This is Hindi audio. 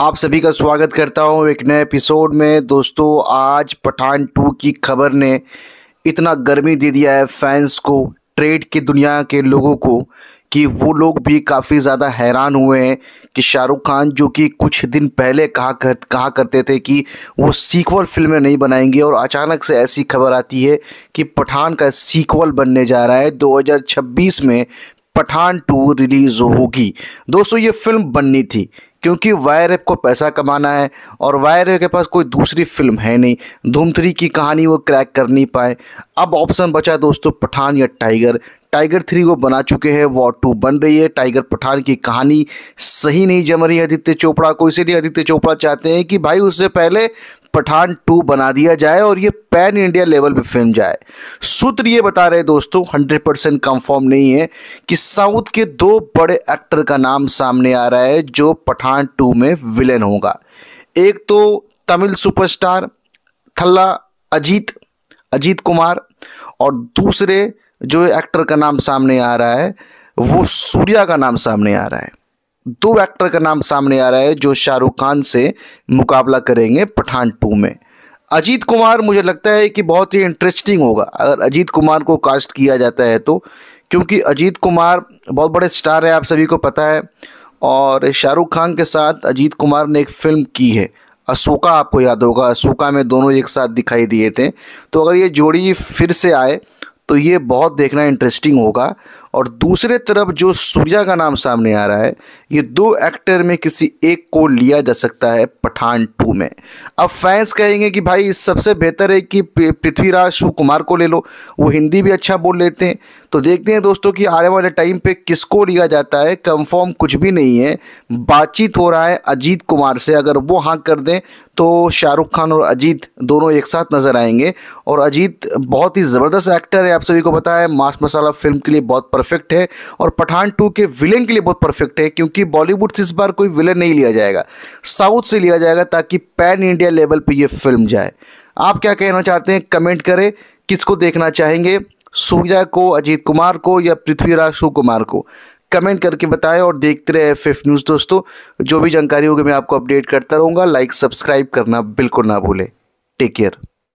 आप सभी का स्वागत करता हूं एक नए एपिसोड में दोस्तों आज पठान टू की खबर ने इतना गर्मी दे दिया है फैंस को ट्रेड की दुनिया के लोगों को कि वो लोग भी काफ़ी ज़्यादा हैरान हुए हैं कि शाहरुख खान जो कि कुछ दिन पहले कहा कर कहा करते थे कि वो सीक्वल फिल्में नहीं बनाएंगे और अचानक से ऐसी खबर आती है कि पठान का सीक्वल बनने जा रहा है 2026 में पठान टू रिलीज़ होगी दोस्तों ये फिल्म बननी थी क्योंकि वायर को पैसा कमाना है और वायर के पास कोई दूसरी फिल्म है नहीं धूम थ्री की कहानी वो क्रैक कर नहीं पाए अब ऑप्शन बचा दोस्तों पठान या टाइगर टाइगर थ्री वो बना चुके हैं वॉर टू बन रही है टाइगर पठान की कहानी सही नहीं जम रही आदित्य चोपड़ा को इसीलिए आदित्य चोपड़ा चाहते हैं कि भाई उससे पहले पठान टू बना दिया जाए और ये पैन इंडिया लेवल पे फिल्म जाए सूत्र ये बता रहे दोस्तों 100 परसेंट कंफर्म नहीं है कि साउथ के दो बड़े एक्टर का नाम सामने आ रहा है जो पठान टू में विलेन होगा एक तो तमिल सुपरस्टार थल्ला अजीत अजीत कुमार और दूसरे जो एक्टर का नाम सामने आ रहा है वो सूर्या का नाम सामने आ रहा है दो एक्टर का नाम सामने आ रहा है जो शाहरुख खान से मुकाबला करेंगे पठान टू में अजीत कुमार मुझे लगता है कि बहुत ही इंटरेस्टिंग होगा अगर अजीत कुमार को कास्ट किया जाता है तो क्योंकि अजीत कुमार बहुत बड़े स्टार है आप सभी को पता है और शाहरुख खान के साथ अजीत कुमार ने एक फ़िल्म की है अशोका आपको याद होगा अशोका में दोनों एक साथ दिखाई दिए थे तो अगर ये जोड़ी फिर से आए तो ये बहुत देखना इंटरेस्टिंग होगा और दूसरे तरफ जो सूर्या का नाम सामने आ रहा है ये दो एक्टर में किसी एक को लिया जा सकता है पठान टू में अब फैंस कहेंगे कि भाई सबसे बेहतर है कि पृथ्वीराज शिव कुमार को ले लो वो हिंदी भी अच्छा बोल लेते हैं तो देखते हैं दोस्तों कि आने वाले टाइम पे किसको लिया जाता है कंफर्म कुछ भी नहीं है बातचीत हो रहा है अजीत कुमार से अगर वो हाँ कर दें तो शाहरुख खान और अजीत दोनों एक साथ नज़र आएंगे और अजीत बहुत ही ज़बरदस्त एक्टर है आप सभी को पता है मास मसाला फिल्म के लिए बहुत परफेक्ट है और पठान टू के विलेन के लिए बहुत परफेक्ट है क्योंकि बॉलीवुड से इस बार कोई विलेन नहीं लिया जाएगा साउथ से लिया जाएगा ताकि पैन इंडिया लेवल पर यह फिल्म जाए आप क्या कहना चाहते हैं कमेंट करें किसको देखना चाहेंगे सूर्या को अजीत कुमार को या पृथ्वीराज शिव कुमार को कमेंट करके बताएं और देखते रहे एफ एफ न्यूज़ दोस्तों जो भी जानकारी होगी मैं आपको अपडेट करता रहूँगा लाइक सब्सक्राइब करना बिल्कुल ना भूलें टेक केयर